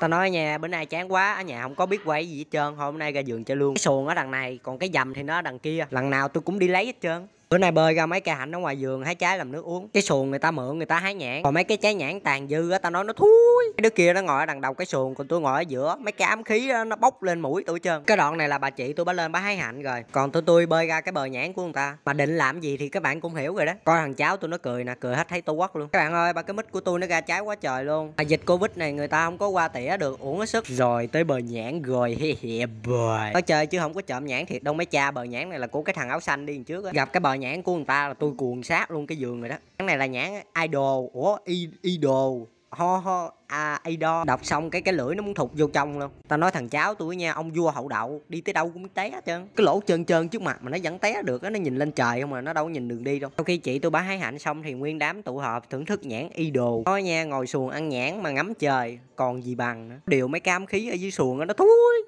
Tao nói nha, bữa nay chán quá, ở nhà không có biết quay gì hết trơn Hôm nay ra giường chơi luôn Cái xuồng ở đằng này, còn cái dầm thì nó ở đằng kia Lần nào tôi cũng đi lấy hết trơn bữa nay bơi ra mấy cây hạnh ở ngoài vườn hái trái làm nước uống cái xuồng người ta mượn người ta hái nhãn còn mấy cái trái nhãn tàn dư á ta nói nó thui cái đứa kia nó ngồi ở đằng đầu cái xuồng còn tôi ngồi ở giữa mấy cái ám khí đó, nó bốc lên mũi tôi trơn cái đoạn này là bà chị tôi bá lên bá hái hạnh rồi còn tôi tôi bơi ra cái bờ nhãn của người ta mà định làm gì thì các bạn cũng hiểu rồi đó coi thằng cháu tôi nó cười nè cười hết thấy tôi quất luôn các bạn ơi ba cái mít của tôi nó ra trái quá trời luôn à, dịch covid này người ta không có qua tỉa được uống hết sức rồi tới bờ nhãn rồi hi hi bời nói chơi chứ không có trộm nhãn thiệt đâu mấy cha bờ nhãn này là của cái thằng áo xanh đi trước á gặp cái bờ nhãn của người ta là tôi cuồng sát luôn cái giường rồi đó cái này là nhãn idol ủa idol ho ho à idol đọc xong cái cái lưỡi nó muốn thụt vô trong luôn tao nói thằng cháu tôi nha ông vua hậu đậu đi tới đâu cũng té hết trơn cái lỗ trơn trơn trước mặt mà nó vẫn té được á nó nhìn lên trời không mà nó đâu có nhìn đường đi đâu sau khi chị tôi bá hái hạnh xong thì nguyên đám tụ họp thưởng thức nhãn idol nói nha ngồi xuồng ăn nhãn mà ngắm trời còn gì bằng nữa điều mấy cam khí ở dưới xuồng đó, nó thúi